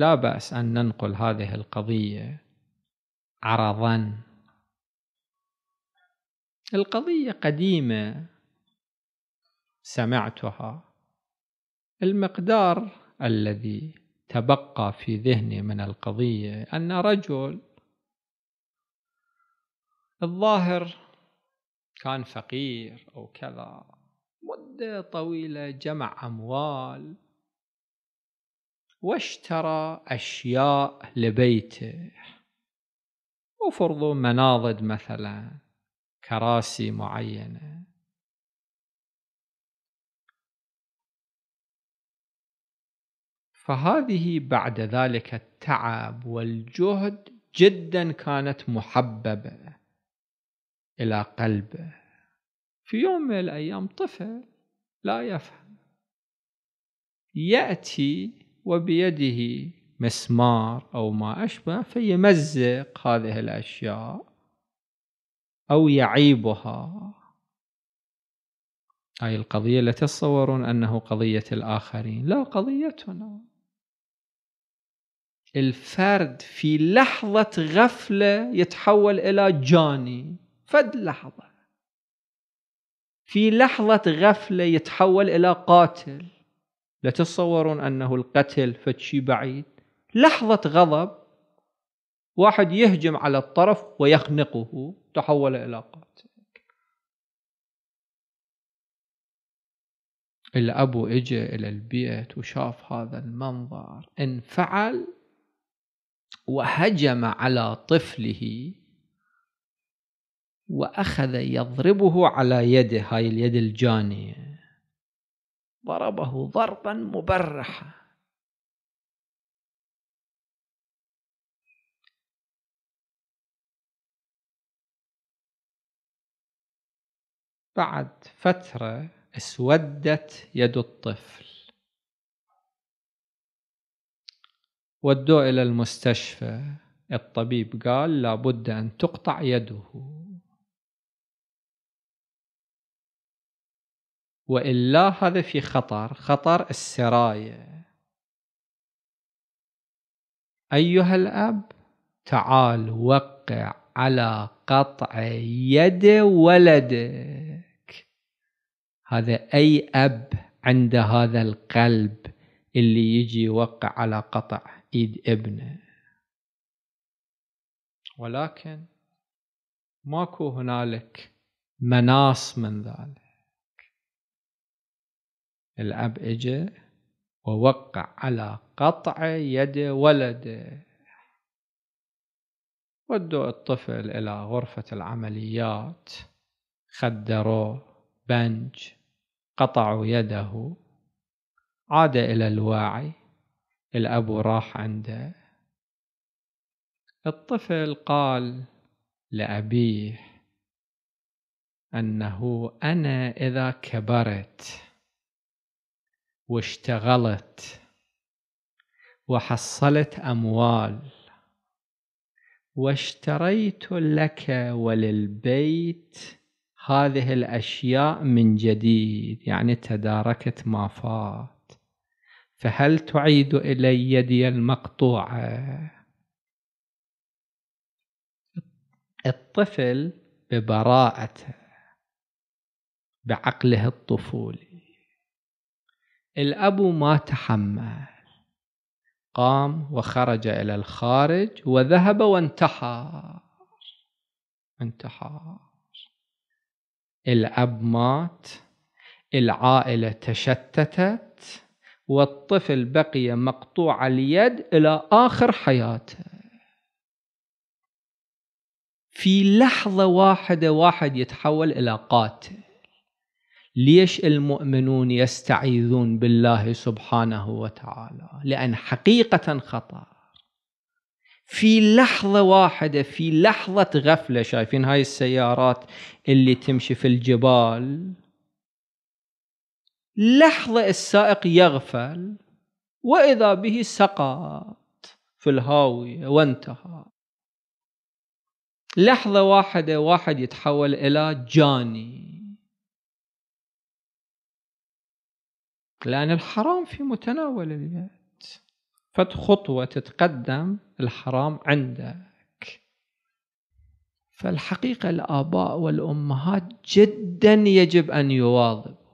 لا باس ان ننقل هذه القضيه عرضا القضيه قديمه سمعتها المقدار الذي تبقى في ذهني من القضيه ان رجل الظاهر كان فقير او كذا مده طويله جمع اموال واشترى أشياء لبيته وفرضوا مناضد مثلا كراسي معينة فهذه بعد ذلك التعب والجهد جدا كانت محببة إلى قلبه في يوم من الأيام طفل لا يفهم يأتي وبيده مسمار أو ما أشبه فيمزق هذه الأشياء أو يعيبها هاي القضية لا تتصورون أنه قضية الآخرين لا قضيتنا الفرد في لحظة غفلة يتحول إلى جاني فد لحظة في لحظة غفلة يتحول إلى قاتل لا تتصورون انه القتل فتشي بعيد لحظه غضب واحد يهجم على الطرف ويخنقه تحول الى قاتل الأبو إجا إلى البيت وشاف هذا المنظر انفعل وهجم على طفله وأخذ يضربه على يده هاي اليد الجانية ضربه ضربا مبرحا بعد فترة اسودت يد الطفل ودوه إلى المستشفى الطبيب قال لابد أن تقطع يده والا هذا في خطر خطر السرايه ايها الاب تعال وقع على قطع يد ولدك هذا اي اب عند هذا القلب اللي يجي يوقع على قطع ايد ابنه ولكن ماكو هنالك مناص من ذلك الأب اجى ووقع على قطع يد ولده ودوا الطفل إلى غرفة العمليات خدروه بنج قطعوا يده عاد إلى الواعي الأب راح عنده الطفل قال لأبيه أنه أنا إذا كبرت واشتغلت وحصلت اموال واشتريت لك وللبيت هذه الاشياء من جديد يعني تداركت ما فات فهل تعيد الي يدي المقطوعه الطفل ببراءته بعقله الطفولي الأب ما تحمل قام وخرج إلى الخارج وذهب وانتحر انتحر الأب مات العائلة تشتتت والطفل بقي مقطوع اليد إلى آخر حياته في لحظة واحدة واحد يتحول إلى قاتل ليش المؤمنون يستعيذون بالله سبحانه وتعالى لأن حقيقة خطر في لحظة واحدة في لحظة غفلة شايفين هاي السيارات اللي تمشي في الجبال لحظة السائق يغفل وإذا به سقط في الهاوية وانتهى لحظة واحدة واحد يتحول إلى جاني لأن الحرام في متناول اليد فات خطوة تتقدم الحرام عندك فالحقيقة الآباء والأمهات جدا يجب أن يواظب